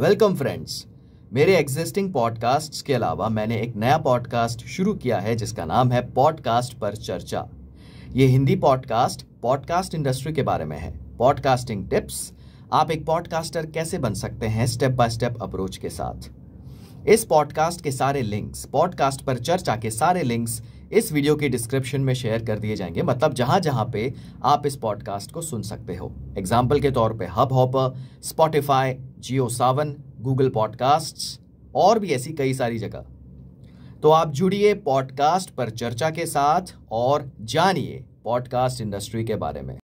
welcome friends मेरे existing podcast के अलावा मैंने एक नया पॉडकास्ट शुरू किया है जिसका नाम है पॉडकास्ट पर चर्चा ये हिंदी पॉडकास्ट पॉडकास्ट इंडस्ट्री के बारे में है पॉडकास्टिंग टिप्स आप एक पॉडकास्टर कैसे बन सकते हैं स्टेप बाय स्टेप अप्रोच के साथ इस पॉडकास्ट के सारे लिंक्स पॉडकास्ट पर चर्चा के सारे लिंक्स इस वीडियो के डिस्क्रिप्शन में शेयर कर दिए जाएंगे मतलब जहां जहां पे आप इस पॉडकास्ट को सुन सकते हो एग्जाम्पल के तौर पे Hubhopper Spotify Jio Saavn Google podcast और भी ऐसी कई सारी जगह तो आप जुड़िए पॉडकास्ट पर चर्चा के साथ और जानिए पॉडकास्ट इंडस्ट्री के बारे में